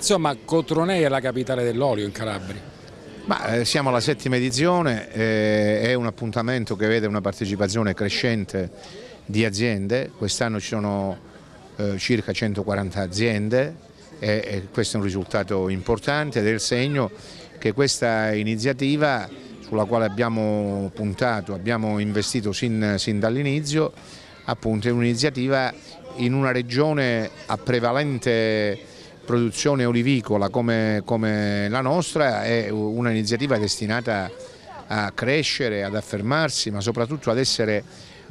Insomma, Cotronei è la capitale dell'olio in Calabria. Ma, eh, siamo alla settima edizione, eh, è un appuntamento che vede una partecipazione crescente di aziende, quest'anno ci sono eh, circa 140 aziende e, e questo è un risultato importante ed è il segno che questa iniziativa sulla quale abbiamo puntato, abbiamo investito sin, sin dall'inizio, appunto è un'iniziativa in una regione a prevalente produzione olivicola come, come la nostra è un'iniziativa destinata a crescere, ad affermarsi ma soprattutto ad essere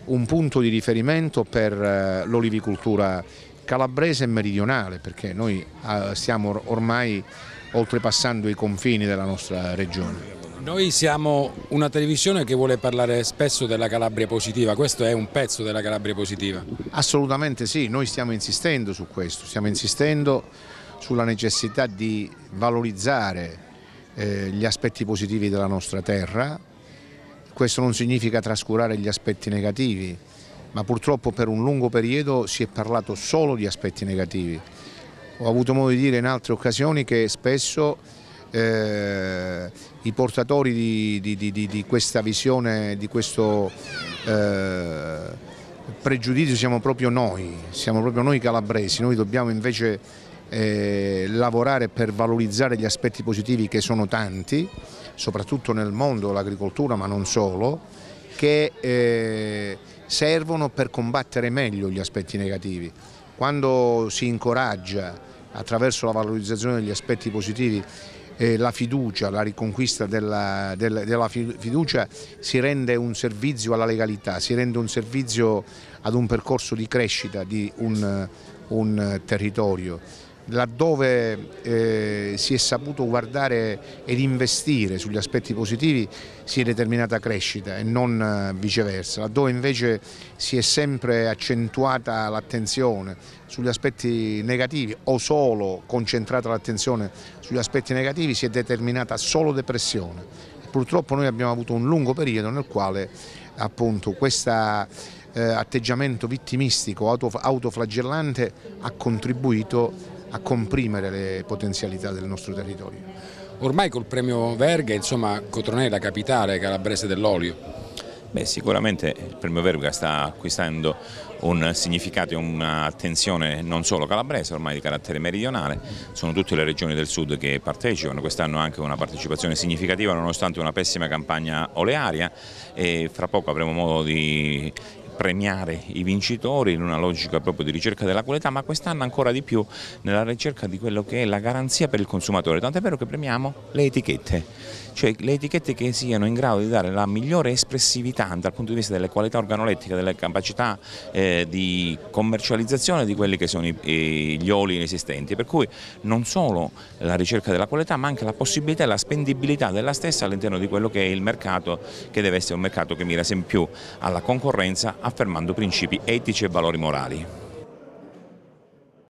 un punto di riferimento per eh, l'olivicoltura calabrese e meridionale perché noi eh, stiamo ormai oltrepassando i confini della nostra regione. Noi siamo una televisione che vuole parlare spesso della Calabria positiva, questo è un pezzo della Calabria positiva. Assolutamente sì, noi stiamo insistendo su questo, stiamo insistendo sulla necessità di valorizzare eh, gli aspetti positivi della nostra terra, questo non significa trascurare gli aspetti negativi, ma purtroppo per un lungo periodo si è parlato solo di aspetti negativi. Ho avuto modo di dire in altre occasioni che spesso eh, i portatori di, di, di, di, questa visione, di questo eh, pregiudizio siamo proprio noi, siamo proprio noi calabresi, noi dobbiamo invece eh, lavorare per valorizzare gli aspetti positivi che sono tanti, soprattutto nel mondo dell'agricoltura ma non solo, che eh, servono per combattere meglio gli aspetti negativi. Quando si incoraggia attraverso la valorizzazione degli aspetti positivi eh, la fiducia, la riconquista della, della, della, fiducia si rende un servizio alla legalità, si rende un servizio ad un percorso di crescita di un, un territorio laddove eh, si è saputo guardare ed investire sugli aspetti positivi si è determinata crescita e non eh, viceversa, laddove invece si è sempre accentuata l'attenzione sugli aspetti negativi o solo concentrata l'attenzione sugli aspetti negativi si è determinata solo depressione. Purtroppo noi abbiamo avuto un lungo periodo nel quale appunto questa eh, atteggiamento vittimistico, autoflagellante ha contribuito a comprimere le potenzialità del nostro territorio. Ormai col premio Verga, insomma, Cotronè è la capitale calabrese dell'olio. Beh, sicuramente il premio Verga sta acquistando un significato e un'attenzione non solo calabrese, ormai di carattere meridionale, sono tutte le regioni del sud che partecipano, quest'anno anche una partecipazione significativa nonostante una pessima campagna olearia e fra poco avremo modo di premiare i vincitori in una logica proprio di ricerca della qualità, ma quest'anno ancora di più nella ricerca di quello che è la garanzia per il consumatore, tant'è vero che premiamo le etichette cioè le etichette che siano in grado di dare la migliore espressività dal punto di vista delle qualità organolettiche, delle capacità eh, di commercializzazione di quelli che sono i, gli oli inesistenti, per cui non solo la ricerca della qualità ma anche la possibilità e la spendibilità della stessa all'interno di quello che è il mercato, che deve essere un mercato che mira sempre più alla concorrenza affermando principi etici e valori morali.